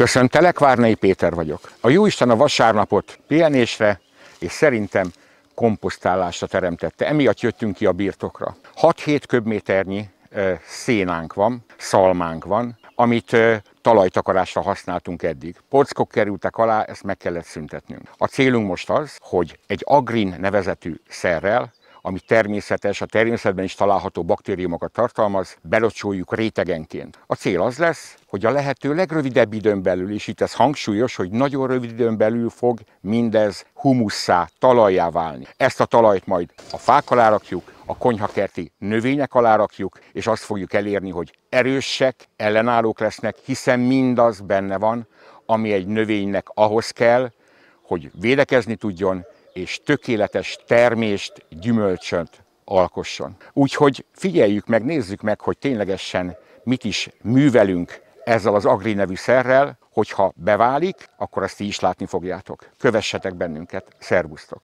Köszöntelek, Várnai Péter vagyok. A Jóisten a vasárnapot pihenésre és szerintem komposztálásra teremtette. Emiatt jöttünk ki a birtokra. 6-7 köbméternyi szénánk van, szalmánk van, amit talajtakarásra használtunk eddig. Porckok kerültek alá, ezt meg kellett szüntetnünk. A célunk most az, hogy egy agrin nevezetű szerrel ami természetes, a természetben is található baktériumokat tartalmaz, belocsoljuk rétegenként. A cél az lesz, hogy a lehető legrövidebb időn belül, és itt ez hangsúlyos, hogy nagyon rövid időn belül fog mindez humusszá, talajjá válni. Ezt a talajt majd a fák alá rakjuk, a konyhakerti növények alá rakjuk, és azt fogjuk elérni, hogy erősek, ellenállók lesznek, hiszen mindaz benne van, ami egy növénynek ahhoz kell, hogy védekezni tudjon, és tökéletes termést, gyümölcsönt alkosson. Úgyhogy figyeljük meg, nézzük meg, hogy ténylegesen mit is művelünk ezzel az Agri nevű szerrel, hogyha beválik, akkor azt ti is látni fogjátok. Kövessetek bennünket, szervusztok!